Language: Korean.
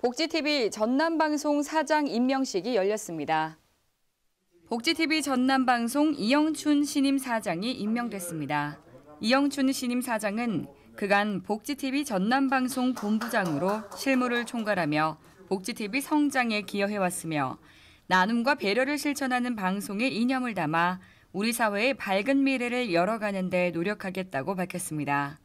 복지TV 전남방송 사장 임명식이 열렸습니다. 복지TV 전남방송 이영춘 신임 사장이 임명됐습니다. 이영춘 신임 사장은 그간 복지TV 전남방송 본부장으로 실무를 총괄하며 복지TV 성장에 기여해왔으며 나눔과 배려를 실천하는 방송의 이념을 담아 우리 사회의 밝은 미래를 열어가는 데 노력하겠다고 밝혔습니다.